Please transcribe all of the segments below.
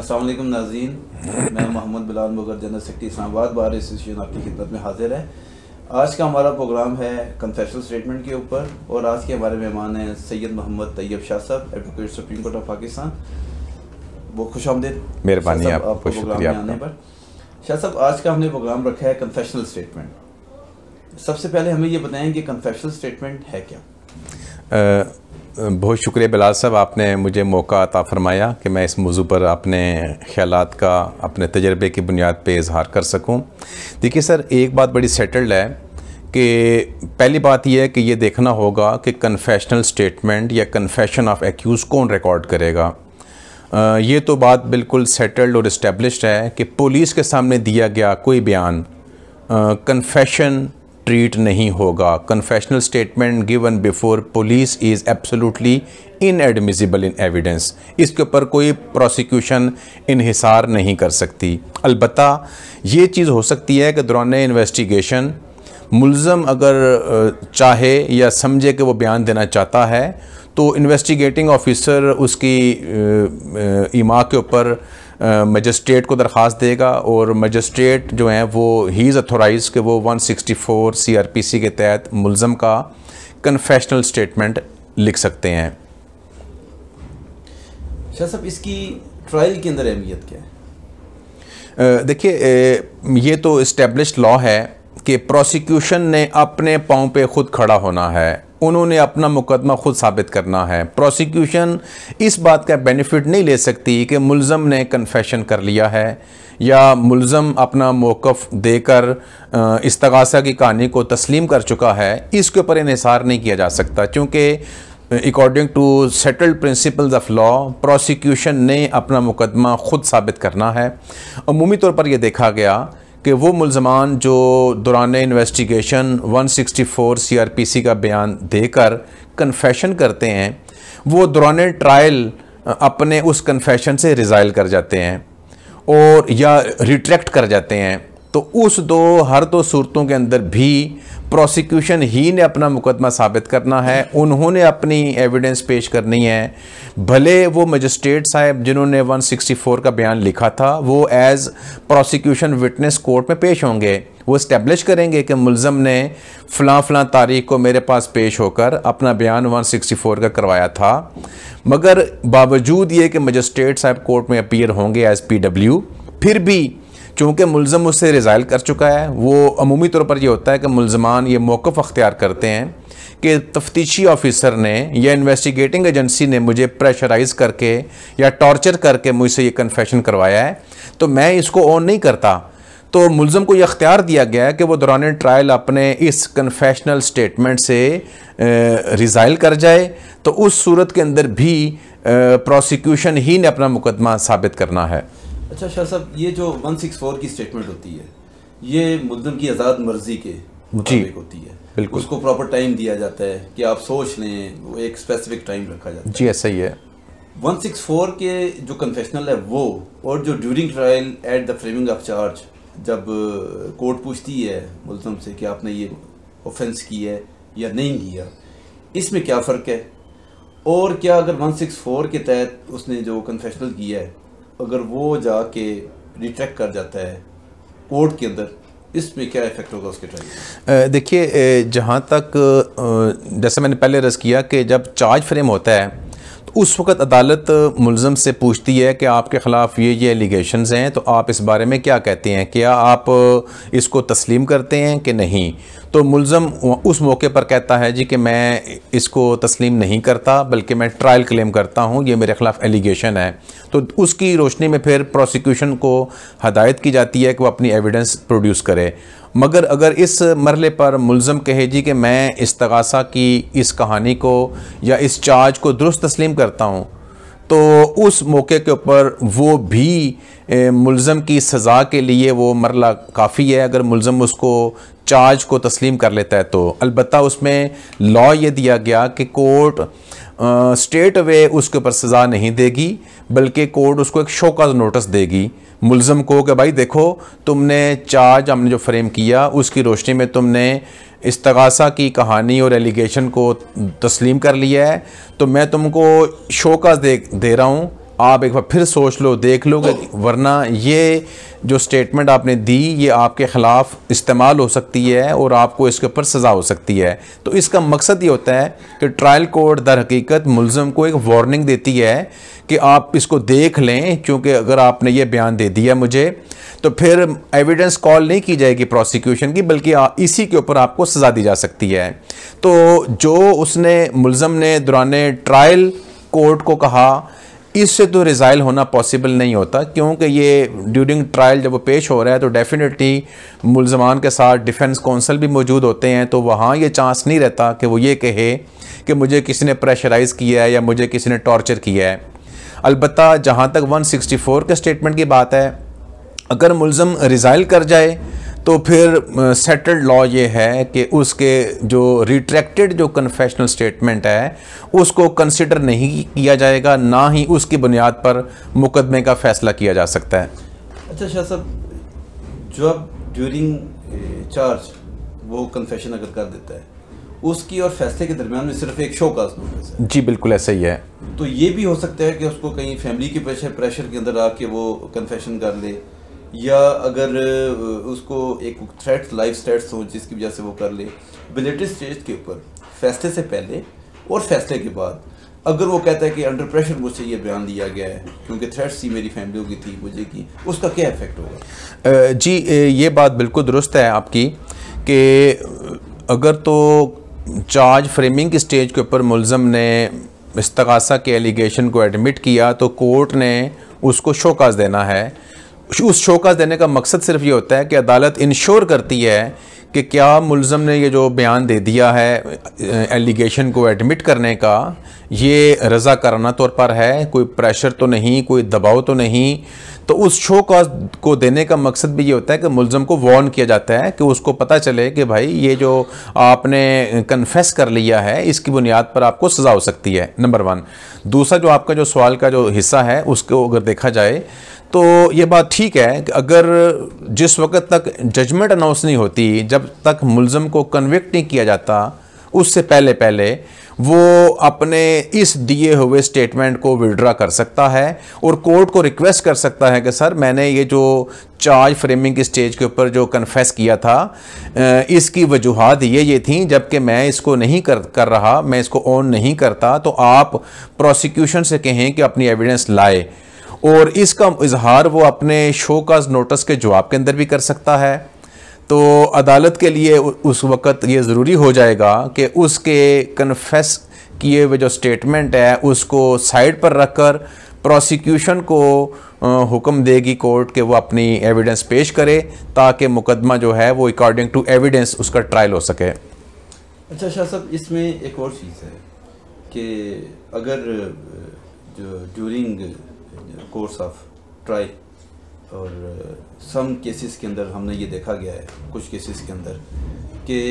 असलम नाजीन मैं मोहम्मद बिलान मगर general secretary Islamabad bar association आपकी खिदमत में हाजिर है आज का हमारा प्रोग्राम है कन्फेशनल स्टेटमेंट के ऊपर और आज के हमारे मेहमान हैं Syed Mohammad Tayyab Shah Sahab advocate supreme court of Pakistan बहुत खुश आमदेद मेहरबानी आपको प्रोग्राम में आने पर शाह साहब आज का हमने प्रोग्राम रखा है कन्फेशनल स्टेटमेंट सबसे पहले हमें ये बताएं कि कन्फेशनल स्टेटमेंट है क्या बहुत शुक्रिया बिलाल साहब आपने मुझे मौका अता फरमाया कि मैं इस मौजू पर अपने ख्याल का अपने तजर्बे की बुनियाद पर इजहार कर सकूँ देखिए सर एक बात बड़ी सेटल्ड है कि पहली बात यह है कि ये देखना होगा कि कन्फेशनल स्टेटमेंट या कन्फेशन ऑफ एक्यूज़ कौन रिकॉर्ड करेगा आ, ये तो बात बिल्कुल सेटल्ड और इस्टेब्लिश है कि पुलिस के सामने दिया गया कोई बयान कन्फेशन ट्रीट नहीं होगा confessional statement given before police is absolutely inadmissible in evidence इसके ऊपर कोई प्रोसिक्यूशन इहिसार नहीं कर सकती अलबत् ये चीज़ हो सकती है कि दौरान इन्वेस्टिगेशन मुलम अगर चाहे या समझे कि वो बयान देना चाहता है तो इन्वेस्टिगेटिंग ऑफिसर उसकी ईमा के ऊपर मजिस्ट्रेट को दरख्वास्त देगा और मजिस्ट्रेट जो हैं वो ही इज़ अथोराइज के वो 164 सीआरपीसी के तहत मुलम का कन्फेशनल स्टेटमेंट लिख सकते हैं शाह इसकी ट्रायल के अंदर अहमियत क्या है देखिए ये तो इस्टेब्लिश लॉ है कि प्रोसिक्यूशन ने अपने पाँव पे खुद खड़ा होना है उन्होंने अपना मुकदमा खुद साबित करना है प्रोसिक्यूशन इस बात का बेनिफिट नहीं ले सकती कि मुलज़म ने कन्फेशन कर लिया है या मुलज़म अपना मौक़ देकर तगासा की कहानी को तस्लीम कर चुका है इसके ऊपर इसार नहीं किया जा सकता क्योंकि according to settled principles of law prosecution ने अपना मुकदमा खुद साबित करना है अमूमी तौर पर यह देखा गया कि वो मुलजमान जो दौरान इन्वेस्टिगेशन 164 सीआरपीसी का बयान देकर कन्फेशन करते हैं वो दौरान ट्रायल अपने उस कन्फेशन से रिज़ाइल कर जाते हैं और या रिट्रैक्ट कर जाते हैं तो उस दो हर दो सूरतों के अंदर भी प्रोसिक्यूशन ही ने अपना मुकदमा साबित करना है उन्होंने अपनी एविडेंस पेश करनी है भले वो मजिस्ट्रेट साहब जिन्होंने 164 का बयान लिखा था वो एज प्रोसिक्यूशन विटनेस कोर्ट में पेश होंगे वो इस्टेब्लिश करेंगे कि मुलजम ने फलां फलां तारीख को मेरे पास पेश होकर अपना बयान 164 का करवाया था मगर बावजूद ये कि मजिस्ट्रेट साहब कोर्ट में अपीयर होंगे एज़ पी डब्ल्यू फिर भी चूँकि मुलम उससे रिज़ाइल कर चुका है वो अमूमी तौर पर यह होता है कि मुलजमान ये मौक़ अख्तियार करते हैं कि तफ्तीशी ऑफिसर ने या इन्वेस्टिगेटिंग एजेंसी ने मुझे प्रेशराइज़ करके या टॉर्चर करके मुझसे ये कन्फेशन करवाया है तो मैं इसको ऑन नहीं करता तो मुलम को यह अख्तियार दिया गया है कि वह दौरान ट्रायल अपने इस कन्फेशनल स्टेटमेंट से रिज़ाइल कर जाए तो उस सूरत के अंदर भी प्रोसिक्यूशन ही ने अपना मुकदमा साबित करना है अच्छा शाह साहब ये जो 164 की स्टेटमेंट होती है ये मुद्दम की आज़ाद मर्जी के मुताबिक होती है उसको प्रॉपर टाइम दिया जाता है कि आप सोच लें वो एक स्पेसिफिक टाइम रखा जाता है जी ऐसा ही है 164 के जो कन्फेशनल है वो और जो during trial at the framing of charge जब कोर्ट पूछती है मुलम से कि आपने ये ऑफेंस किया है या नहीं किया इसमें क्या फ़र्क है और क्या अगर 164 के तहत उसने जो कन्फेशनल किया है अगर वो जाके रिट्रैक्ट कर जाता है कोर्ट के अंदर इसमें क्या इफेक्ट होगा उसके ट्रायल देखिए जहाँ तक जैसे मैंने पहले रस किया कि जब चार्ज फ्रेम होता है तो उस वक़्त अदालत मुलम से पूछती है कि आपके ख़िलाफ़ ये ये एलिगेशन हैं तो आप इस बारे में क्या कहते हैं क्या आप इसको तस्लीम करते हैं कि नहीं तो मुलम उस मौके पर कहता है जी कि मैं इसको तस्लीम नहीं करता बल्कि मैं ट्रायल क्लेम करता हूँ ये मेरे ख़िलाफ़ एलिगेशन है तो उसकी रोशनी में फिर प्रोसिक्यूशन को हदायत की जाती है कि वह अपनी एविडेंस प्रोड्यूस करे मगर अगर इस मरले पर मुलम कहे जी कि मैं इस्तगासा की इस कहानी को या इस चार्ज को दुरुस्त तस्लीम करता हूँ तो उस मौके के ऊपर वो भी मुलम की सज़ा के लिए वो मरला काफ़ी है अगर मुलम उसको चार्ज को तस्लीम कर लेता है तो अलबत् उसमें लॉ ये दिया गया कि कोर्ट स्टेट अवे उसके ऊपर सज़ा नहीं देगी बल्कि कोर्ट उसको एक शोकाज नोटिस देगी मुलम को कि भाई देखो तुमने चार्ज हमने जो फ्रेम किया उसकी रोशनी में तुमने इस्तगासा की कहानी और एलिगेशन को तस्लीम कर लिया है तो मैं तुमको शोकाज दे दे रहा हूँ आप एक बार फिर सोच लो देख लो तो- वरना ये जो स्टेटमेंट आपने दी ये आपके ख़िलाफ़ इस्तेमाल हो सकती है और आपको इसके ऊपर सज़ा हो सकती है तो इसका मकसद ये होता है कि ट्रायल कोर्ट दर हकीकत मुलम को एक वार्निंग देती है कि आप इसको देख लें क्योंकि अगर आपने ये बयान दे दिया मुझे तो फिर एविडेंस कॉल नहीं की जाएगी प्रोसिक्यूशन की बल्कि इसी के ऊपर आपको सज़ा दी जा सकती है तो जो उसने मुलम ने दौरान ट्रायल कोर्ट को कहा इससे तो रिज़ाइल होना पॉसिबल नहीं होता क्योंकि ये ड्यूरिंग ट्रायल जब वो पेश हो रहा है तो डेफिनेटली मुलजमान के साथ डिफेंस कौंसल भी मौजूद होते हैं तो वहाँ ये चांस नहीं रहता कि वो ये कहे कि मुझे किसी ने प्रेशराइज़ किया है या मुझे किसी ने टॉर्चर किया है अलबत् जहाँ तक 164 के स्टेटमेंट की बात है अगर मुलम रिज़ाइल कर जाए तो फिर सेटल्ड लॉ ये है कि उसके जो रिट्रैक्टेड जो कन्फेशनल स्टेटमेंट है उसको कंसिडर नहीं किया जाएगा ना ही उसकी बुनियाद पर मुकदमे का फैसला किया जा सकता है अच्छा शाह साहब जो अब ड्यूरिंग चार्ज वो कन्फेशन अगर कर देता है उसकी और फैसले के दरमियान में सिर्फ एक शो का नोटिस जी बिल्कुल ऐसा ही है तो ये भी हो सकता है कि उसको कहीं फैमिली के प्रेशर प्रेशर के अंदर आके वो कन्फेशन कर ले या अगर उसको एक थ्रेट्स लाइफ स्टेट्स हो जिसकी वजह से वो कर ले बिलेटरी स्टेज के ऊपर फैसले से पहले और फैसले के बाद अगर वो कहता है कि अंडर प्रेशर मुझसे ये बयान दिया गया है क्योंकि थ्रेट्स थी मेरी फैमिली की थी मुझे की उसका क्या इफेक्ट होगा जी ये बात बिल्कुल दुरुस्त है आपकी कि अगर तो चार्ज फ्रेमिंग की स्टेज के ऊपर मुलजम ने इस्तगासा के एलिगेशन को एडमिट किया तो कोर्ट ने उसको शोकाज देना है उस शोकाज देने का मकसद सिर्फ ये होता है कि अदालत इंश्योर करती है कि क्या मुलम ने ये जो बयान दे दिया है एलिगेशन को एडमिट करने का ये रज़ाकाराना तौर पर है कोई प्रेशर तो नहीं कोई दबाव तो नहीं तो उस शो कॉज को देने का मकसद भी ये होता है कि मुलज़म को वार्न किया जाता है कि उसको पता चले कि भाई ये जो आपने कन्फेस कर लिया है इसकी बुनियाद पर आपको सज़ा हो सकती है नंबर वन दूसरा जो आपका जो सवाल का जो हिस्सा है उसको अगर देखा जाए तो ये बात ठीक है कि अगर जिस वक्त तक जजमेंट अनाउंस नहीं होती जब तक मुलम को कन्विक्ट नहीं किया जाता उससे पहले पहले वो अपने इस दिए हुए स्टेटमेंट को विड्रा कर सकता है और कोर्ट को रिक्वेस्ट कर सकता है कि सर मैंने ये जो चार्ज फ्रेमिंग की स्टेज के ऊपर जो कन्फेस किया था इसकी वजूहत ये ये थी जबकि मैं इसको नहीं कर कर रहा मैं इसको ऑन नहीं करता तो आप प्रोसिक्यूशन से कहें कि अपनी एविडेंस लाए और इसका इजहार वो अपने शो काज नोटिस के जवाब के अंदर भी कर सकता है तो अदालत के लिए उस वक़्त ये ज़रूरी हो जाएगा कि उसके कन्फेस किए हुए जो स्टेटमेंट है उसको साइड पर रख कर प्रोसिक्यूशन को हुक्म देगी कोर्ट के वो अपनी एविडेंस पेश करे ताकि मुकदमा जो है वो अकॉर्डिंग टू एविडेंस उसका ट्रायल हो सके अच्छा शाह साहब इसमें एक और चीज़ है कि अगर जो ड्यूरिंग कोर्स ऑफ ट्रायल और सम केसेस के अंदर हमने ये देखा गया है कुछ केसेस के अंदर कि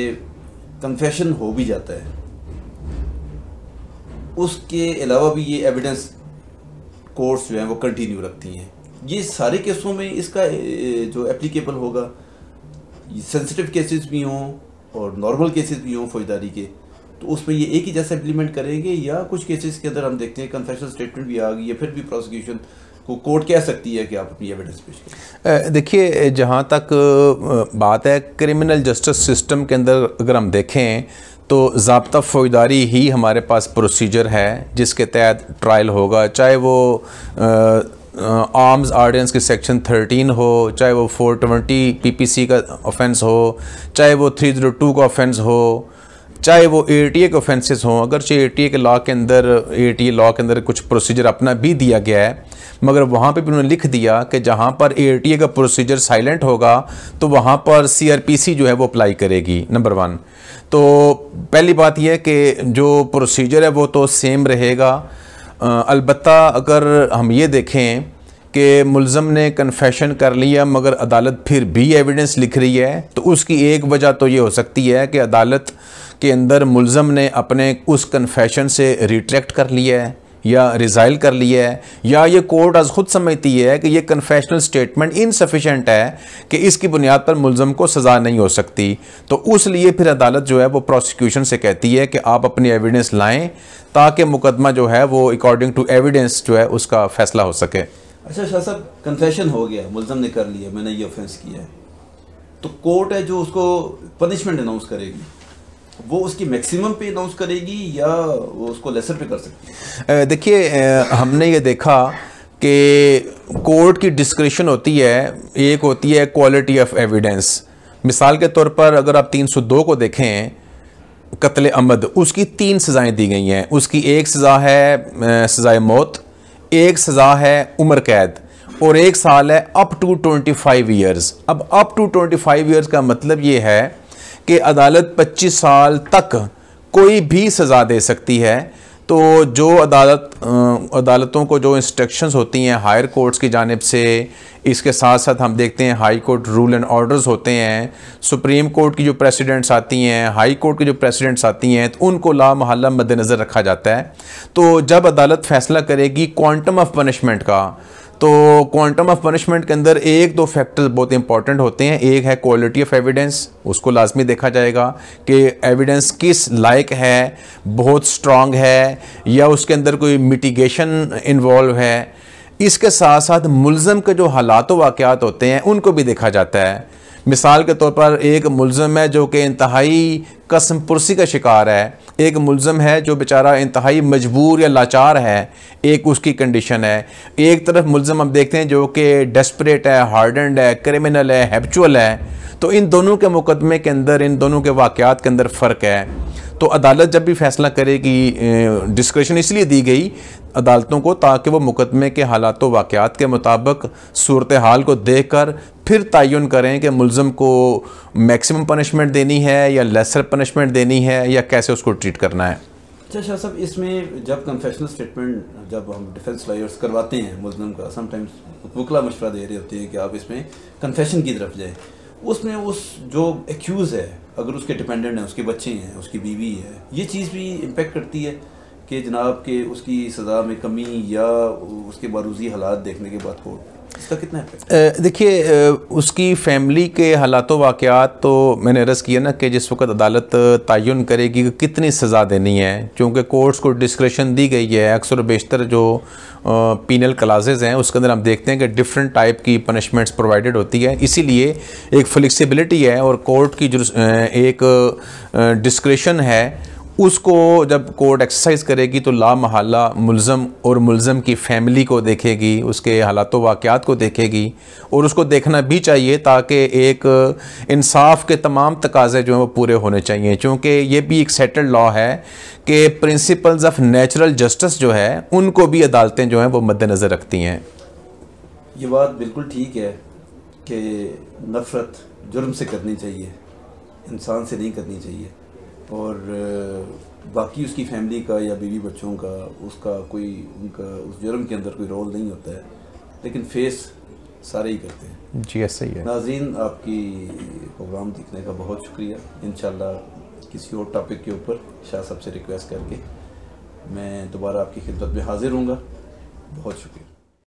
कन्फेशन हो भी जाता है उसके अलावा भी ये एविडेंस कोर्स जो है वो कंटिन्यू रखती हैं ये सारे केसों में इसका जो एप्लीकेबल होगा सेंसिटिव केसेस भी हों और नॉर्मल केसेस भी हों फौजदारी के तो उसमें ये एक ही जैसा इम्प्लीमेंट करेंगे या कुछ केसेस के अंदर हम देखते हैं कन्फेशनल स्टेटमेंट भी आ गई या फिर भी प्रोसिक्यूशन कोर्ट कह सकती है कि आप अपनी एविडेंस पेश देखिए जहाँ तक बात है क्रिमिनल जस्टिस सिस्टम के अंदर अगर हम देखें तो जबता फ़ौजदारी ही हमारे पास प्रोसीजर है जिसके तहत ट्रायल होगा चाहे वो आर्म्स आर्डेंस के सेक्शन 13 हो चाहे वो 420 पीपीसी का ऑफेंस हो चाहे वो 302 का ऑफेंस हो चाहे वो ए टी ए के ऑफेंसेज़ हों अगर चाहे ए टी ए के लॉ के अंदर ए टी ए लॉ के अंदर कुछ प्रोसीजर अपना भी दिया गया है मगर वहाँ पे भी उन्होंने लिख दिया कि जहाँ पर ए टी ए का प्रोसीजर साइलेंट होगा तो वहाँ पर सी आर पी सी जो है वो अप्लाई करेगी नंबर वन तो पहली बात यह है कि जो प्रोसीजर है वो तो सेम रहेगा अलबत् अगर हम ये देखें कि मुलम ने कन्फेशन कर लिया मगर अदालत फिर भी एविडेंस लिख रही है तो उसकी एक वजह तो ये हो सकती है कि अदालत के अंदर मुलम ने अपने उस कन्फेशन से रिट्रैक्ट कर लिया है या रिज़ाइल कर लिया है या ये कोर्ट आज ख़ुद समझती है कि ये कन्फेशनल स्टेटमेंट इनसफिशेंट है कि इसकी बुनियाद पर मुलम को सज़ा नहीं हो सकती तो उस लिए फिर अदालत जो है वो प्रोसिक्यूशन से कहती है कि आप अपनी एविडेंस लाएं ताकि मुकदमा जो है वो अकॉर्डिंग टू एविडेंस जो है उसका फ़ैसला हो सके अच्छा शाह साहब कन्फेशन हो गया मुलम ने कर लिया मैंने ये ऑफेंस किया है तो कोर्ट है जो उसको पनिशमेंट अनाउंस करेगी वो उसकी मैक्सिमम पे अनाउंस करेगी या वो उसको लेसर पे कर सकती देखिए हमने ये देखा कि कोर्ट की डिस्क्रिशन होती है एक होती है क्वालिटी ऑफ एविडेंस मिसाल के तौर पर अगर आप 302 को देखें कत्ल अमद उसकी तीन सज़ाएँ दी गई हैं उसकी एक सज़ा है सज़ाए मौत एक सज़ा है उम्र कैद और एक साल है अप टू 25 फाइव ईयर्स अब अप टू 25 फाइव ईयर्स का मतलब ये है कि अदालत 25 साल तक कोई भी सज़ा दे सकती है तो जो अदालत अदालतों को जो इंस्ट्रक्शंस होती हैं हायर कोर्ट्स की जानब से इसके साथ साथ हम देखते हैं high court rule and orders होते हैं सुप्रीम कोर्ट की जो प्रेसिडेंट्स आती हैं हाई कोर्ट की जो प्रेसिडेंट्स आती हैं तो उनको ला महल्ला मद्दनज़र रखा जाता है तो जब अदालत फैसला करेगी क्वांटम ऑफ पनिशमेंट का तो क्वांटम ऑफ पनिशमेंट के अंदर एक दो फैक्टर्स बहुत इंपॉर्टेंट होते हैं एक है क्वालिटी ऑफ एविडेंस उसको लाजमी देखा जाएगा कि एविडेंस किस लायक है बहुत स्ट्रांग है या उसके अंदर कोई मिटिगेशन इन्वॉल्व है इसके साथ साथ मुलज़म के जो हालात वाक़ होते हैं उनको भी देखा जाता है मिसाल के तौर पर एक मुलम है जो कि इंतहाई कसम पुरसी का शिकार है एक मुलम है जो बेचारा इंतहाई मजबूर या लाचार है एक उसकी कंडीशन है एक तरफ मुलम हम देखते हैं जो कि डेस्परेट है हार्डेंड है क्रिमिनल है हैबचुअल है तो इन दोनों के मुकदमे के अंदर इन दोनों के वाक़ के अंदर फ़र्क है तो अदालत जब भी फैसला करेगी डिस्क्रेशन इसलिए दी गई अदालतों को ताकि वो मुकदमे के हालात वाक़ात के मुताबिक सूरत हाल को देख कर फिर तयन करें कि मुलम को मैक्सिमम पनिशमेंट देनी है या लेसर पनिशमेंट देनी है या कैसे उसको ट्रीट करना है अच्छा शाह साहब इसमें जब कन्फेशनल स्टेटमेंट जब हम डिफेंस लॉयर्स करवाते हैं मुलम का समटाइम्स वकला मशवरा दे रही होती है कि आप इसमें कन्फेशन की तरफ जाएँ उसमें उस जो एक्यूज़ है अगर उसके डिपेंडेंट हैं उसके बच्चे हैं उसकी बीवी है ये चीज़ भी इम्पेक्ट करती है कि जनाब के उसकी सज़ा में कमी या उसके बारूजी हालात देखने के बाद हो इसका कितना देखिए उसकी फैमिली के हालात वाक़ तो मैंने अर्ज़ किया ना कि जिस वक्त अदालत तयन करेगी कि कितनी सज़ा देनी है क्योंकि कोर्ट्स को डिस्क्रिप्शन दी गई है अक्सर बेशतर जो पीनल क्लाजेज़ हैं उसके अंदर हम देखते हैं कि डिफरेंट टाइप की पनिशमेंट्स प्रोवाइडेड होती है इसीलिए एक फ्लेक्सिबिलिटी है और कोर्ट की जो एक डिस्क्रिशन है उसको जब कोर्ट एक्सरसाइज करेगी तो ला महला मुलम और मुलम की फैमिली को देखेगी उसके हालात वाक़ात को देखेगी और उसको देखना भी चाहिए ताकि एक इंसाफ के तमाम तकाजे जो हैं वो पूरे होने चाहिए क्योंकि ये भी एक सेटल्ड लॉ है कि प्रिंसिपल्स ऑफ नेचुरल जस्टिस जो है उनको भी अदालतें जो हैं वो मद्दनज़र रखती हैं ये बात बिल्कुल ठीक है कि नफ़रत जुर्म से करनी चाहिए इंसान से नहीं करनी चाहिए और बाकी उसकी फैमिली का या बीवी बच्चों का उसका कोई उनका उस जुर्म के अंदर कोई रोल नहीं होता है लेकिन फेस सारे ही करते हैं जी ऐसा ही है नाजीन आपकी प्रोग्राम देखने का बहुत शुक्रिया इन किसी और टॉपिक के ऊपर शाह साहब से रिक्वेस्ट करके मैं दोबारा आपकी खिदमत में हाजिर हूँगा बहुत शुक्रिया